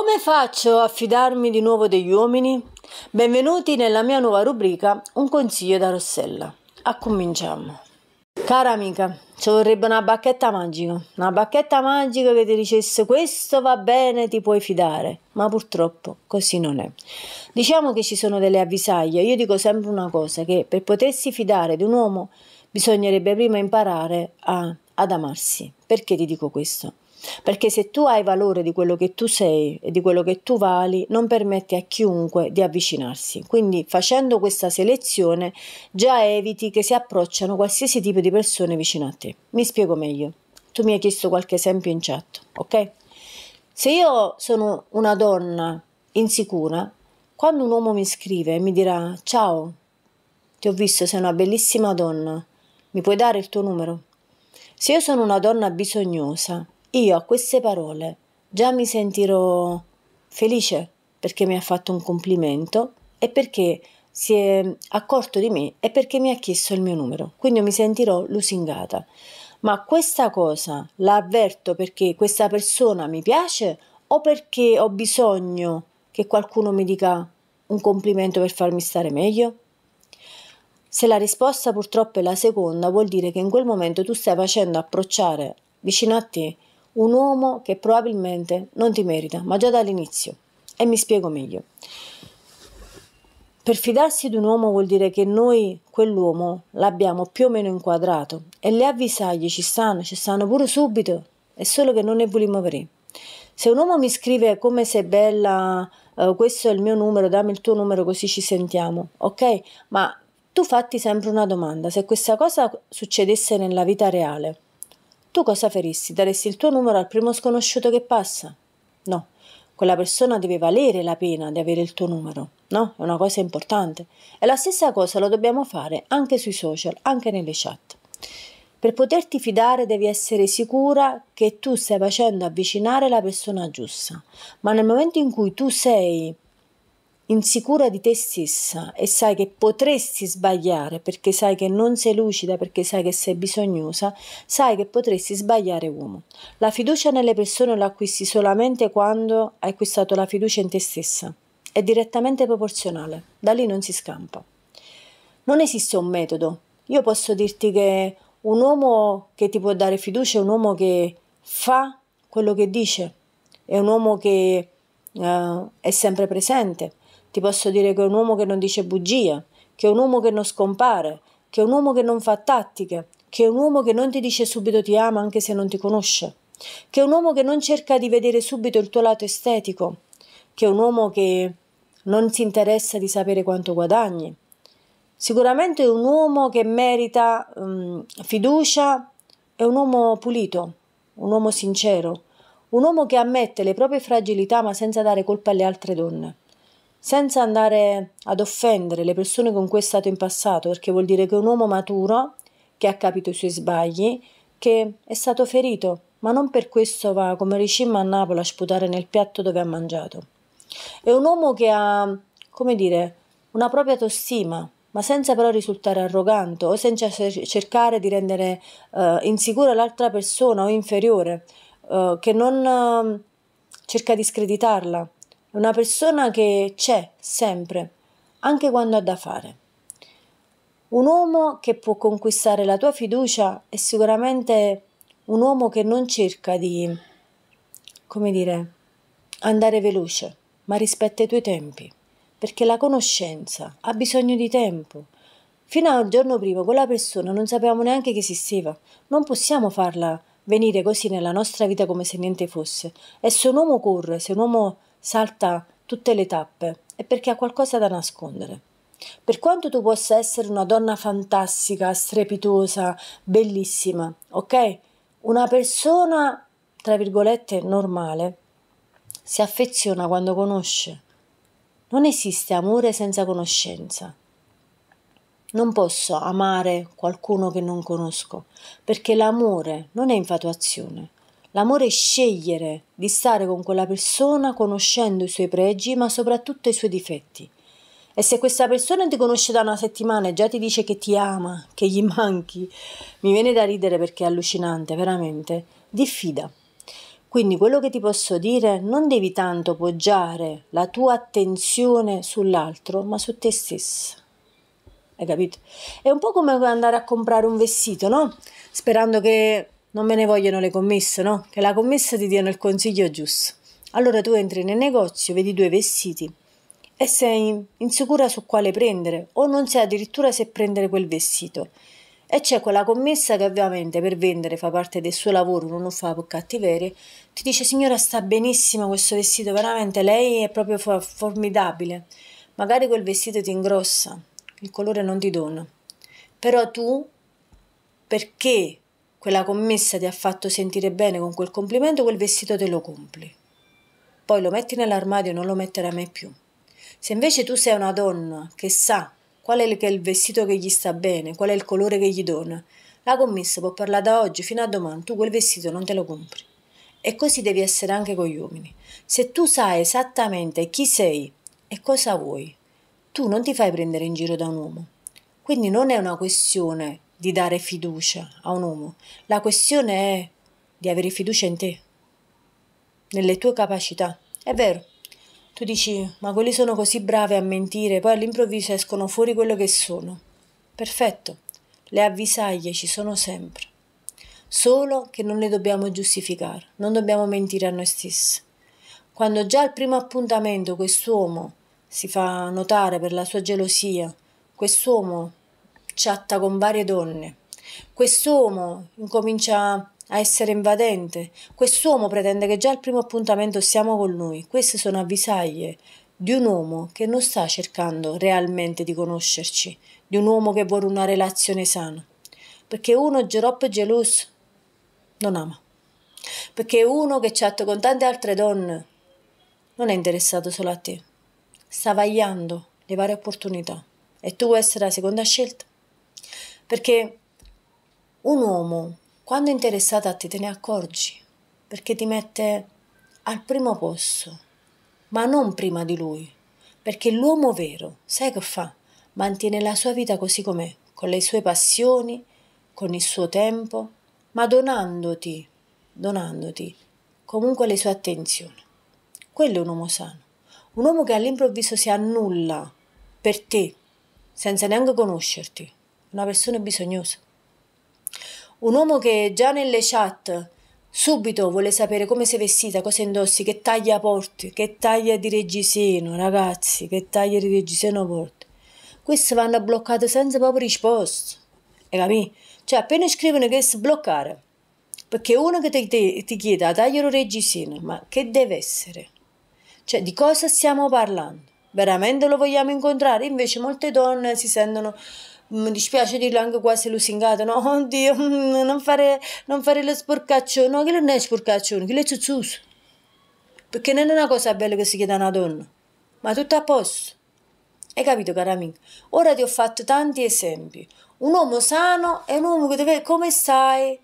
Come faccio a fidarmi di nuovo degli uomini? Benvenuti nella mia nuova rubrica Un consiglio da Rossella. A cominciamo. Cara amica, ci vorrebbe una bacchetta magica, una bacchetta magica che ti dicesse questo va bene, ti puoi fidare, ma purtroppo così non è. Diciamo che ci sono delle avvisaglie, io dico sempre una cosa, che per potersi fidare di un uomo bisognerebbe prima imparare a, ad amarsi. Perché ti dico questo? Perché se tu hai valore di quello che tu sei e di quello che tu vali, non permetti a chiunque di avvicinarsi. Quindi facendo questa selezione già eviti che si approcciano qualsiasi tipo di persone vicino a te. Mi spiego meglio. Tu mi hai chiesto qualche esempio in chat, ok? Se io sono una donna insicura, quando un uomo mi scrive e mi dirà ciao, ti ho visto, sei una bellissima donna, mi puoi dare il tuo numero? Se io sono una donna bisognosa io a queste parole già mi sentirò felice perché mi ha fatto un complimento e perché si è accorto di me e perché mi ha chiesto il mio numero. Quindi mi sentirò lusingata. Ma questa cosa la avverto perché questa persona mi piace o perché ho bisogno che qualcuno mi dica un complimento per farmi stare meglio? Se la risposta purtroppo è la seconda, vuol dire che in quel momento tu stai facendo approcciare vicino a te un uomo che probabilmente non ti merita, ma già dall'inizio. E mi spiego meglio. Per fidarsi di un uomo vuol dire che noi quell'uomo l'abbiamo più o meno inquadrato e le avvisaglie ci stanno, ci stanno pure subito, è solo che non ne vogliamo avere. Se un uomo mi scrive come sei bella, eh, questo è il mio numero, dammi il tuo numero così ci sentiamo, ok? Ma tu fatti sempre una domanda, se questa cosa succedesse nella vita reale, tu cosa faresti? Daresti il tuo numero al primo sconosciuto che passa? No, quella persona deve valere la pena di avere il tuo numero, no? È una cosa importante. E la stessa cosa lo dobbiamo fare anche sui social, anche nelle chat. Per poterti fidare devi essere sicura che tu stai facendo avvicinare la persona giusta, ma nel momento in cui tu sei insicura di te stessa e sai che potresti sbagliare perché sai che non sei lucida, perché sai che sei bisognosa, sai che potresti sbagliare uomo. La fiducia nelle persone la acquisti solamente quando hai acquistato la fiducia in te stessa. È direttamente proporzionale, da lì non si scampa. Non esiste un metodo. Io posso dirti che un uomo che ti può dare fiducia è un uomo che fa quello che dice, è un uomo che uh, è sempre presente, ti posso dire che è un uomo che non dice bugie, che è un uomo che non scompare, che è un uomo che non fa tattiche, che è un uomo che non ti dice subito ti ama anche se non ti conosce, che è un uomo che non cerca di vedere subito il tuo lato estetico, che è un uomo che non si interessa di sapere quanto guadagni. Sicuramente è un uomo che merita um, fiducia, è un uomo pulito, un uomo sincero, un uomo che ammette le proprie fragilità ma senza dare colpa alle altre donne senza andare ad offendere le persone con cui è stato in passato, perché vuol dire che è un uomo maturo, che ha capito i suoi sbagli, che è stato ferito, ma non per questo va come Ricimma a Napoli a sputare nel piatto dove ha mangiato. È un uomo che ha, come dire, una propria autostima, ma senza però risultare arrogante o senza cercare di rendere uh, insicura l'altra persona o inferiore, uh, che non uh, cerca di screditarla è una persona che c'è sempre, anche quando ha da fare. Un uomo che può conquistare la tua fiducia è sicuramente un uomo che non cerca di, come dire, andare veloce, ma rispetta i tuoi tempi, perché la conoscenza ha bisogno di tempo. Fino al giorno prima quella persona non sapevamo neanche che esisteva, non possiamo farla venire così nella nostra vita come se niente fosse. E se un uomo corre, se un uomo salta tutte le tappe è perché ha qualcosa da nascondere. Per quanto tu possa essere una donna fantastica, strepitosa, bellissima, ok? Una persona, tra virgolette, normale, si affeziona quando conosce. Non esiste amore senza conoscenza. Non posso amare qualcuno che non conosco, perché l'amore non è infatuazione. L'amore è scegliere di stare con quella persona conoscendo i suoi pregi ma soprattutto i suoi difetti. E se questa persona ti conosce da una settimana e già ti dice che ti ama, che gli manchi, mi viene da ridere perché è allucinante, veramente, diffida. Quindi quello che ti posso dire, non devi tanto poggiare la tua attenzione sull'altro, ma su te stessa. Hai capito? È un po' come andare a comprare un vestito, no? Sperando che non me ne vogliono le commesse, no? Che la commessa ti dia il consiglio giusto. Allora tu entri nel negozio, vedi due vestiti e sei insicura su quale prendere o non sai addirittura se prendere quel vestito. E c'è quella commessa che ovviamente per vendere fa parte del suo lavoro, non lo fa per cattiverie, ti dice signora sta benissimo questo vestito, veramente lei è proprio formidabile. Magari quel vestito ti ingrossa, il colore non ti dona. Però tu, perché quella commessa ti ha fatto sentire bene con quel complimento, quel vestito te lo compri. Poi lo metti nell'armadio e non lo metterai mai più. Se invece tu sei una donna che sa qual è il vestito che gli sta bene, qual è il colore che gli dona, la commessa può parlare da oggi fino a domani, tu quel vestito non te lo compri. E così devi essere anche con gli uomini. Se tu sai esattamente chi sei e cosa vuoi, tu non ti fai prendere in giro da un uomo. Quindi non è una questione di dare fiducia a un uomo, la questione è di avere fiducia in te, nelle tue capacità. È vero, tu dici, ma quelli sono così bravi a mentire, poi all'improvviso escono fuori quello che sono. Perfetto, le avvisaglie ci sono sempre, solo che non le dobbiamo giustificare, non dobbiamo mentire a noi stessi. Quando già al primo appuntamento quest'uomo si fa notare per la sua gelosia, quest'uomo chatta con varie donne. Quest'uomo incomincia a essere invadente, quest'uomo pretende che già al primo appuntamento siamo con lui. Queste sono avvisaglie di un uomo che non sta cercando realmente di conoscerci, di un uomo che vuole una relazione sana. Perché uno geroppo geloso non ama. Perché uno che chatta con tante altre donne non è interessato solo a te. Sta vagliando le varie opportunità e tu vuoi essere la seconda scelta. Perché un uomo, quando è interessato a te, te ne accorgi, perché ti mette al primo posto, ma non prima di lui, perché l'uomo vero, sai che fa? Mantiene la sua vita così com'è, con le sue passioni, con il suo tempo, ma donandoti, donandoti comunque le sue attenzioni. Quello è un uomo sano, un uomo che all'improvviso si annulla per te, senza neanche conoscerti una persona bisognosa. Un uomo che già nelle chat subito vuole sapere come sei vestita, cosa indossi, che taglia porti, che taglia di reggiseno, ragazzi, che taglia di reggiseno porti. Queste vanno bloccate senza proprio risposta. E capì? Cioè, appena scrivono che sbloccare, perché uno che ti, ti, ti chiede a ah, tagliare un reggiseno, ma che deve essere? Cioè, di cosa stiamo parlando? Veramente lo vogliamo incontrare? Invece molte donne si sentono mi dispiace dirlo anche quasi lusingato, no? Oddio, non fare, non fare lo sporcaccione. No, che non è sporcaccione, che è zuzzuso. Perché non è una cosa bella che si chiede a una donna. Ma tutto a posto. Hai capito, cara amica? Ora ti ho fatto tanti esempi. Un uomo sano è un uomo che deve... Come stai?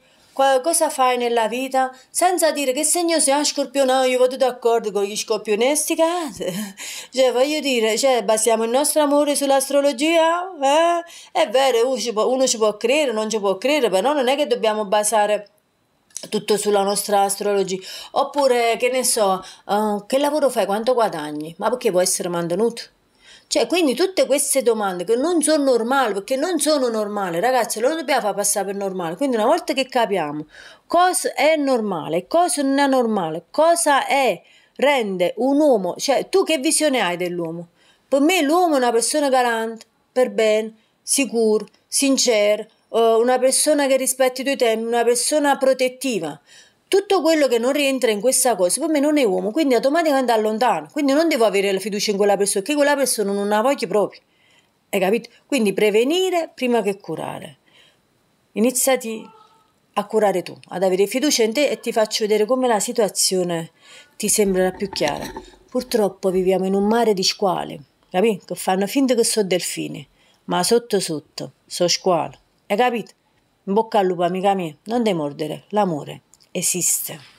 cosa fai nella vita senza dire che segno sei ah, scorpione, io vado d'accordo con gli scorpionesti, cazzo. Cioè, voglio dire, cioè, basiamo il nostro amore sull'astrologia? Eh? È vero, uno ci, può, uno ci può credere, non ci può credere, però non è che dobbiamo basare tutto sulla nostra astrologia oppure che ne so uh, che lavoro fai quanto guadagni ma perché può essere mantenuto cioè, quindi tutte queste domande che non sono normali, perché non sono normali, ragazzi, lo dobbiamo far passare per normale. Quindi una volta che capiamo cosa è normale, cosa non è normale, cosa è, rende un uomo, cioè tu che visione hai dell'uomo? Per me l'uomo è una persona galante, per bene, sicuro, sincero, eh, una persona che rispetti i tuoi tempi, una persona protettiva tutto quello che non rientra in questa cosa per me non è uomo, quindi automaticamente allontano. Quindi non devo avere la fiducia in quella persona, che quella persona non la voglia proprio. Hai capito? Quindi prevenire prima che curare. Iniziati a curare tu, ad avere fiducia in te e ti faccio vedere come la situazione ti sembrerà più chiara. Purtroppo viviamo in un mare di squali, capito? Che fanno finta che sono delfini, ma sotto sotto sono squalo, Hai capito? In bocca al lupo, amica mia, non devi mordere, l'amore esiste.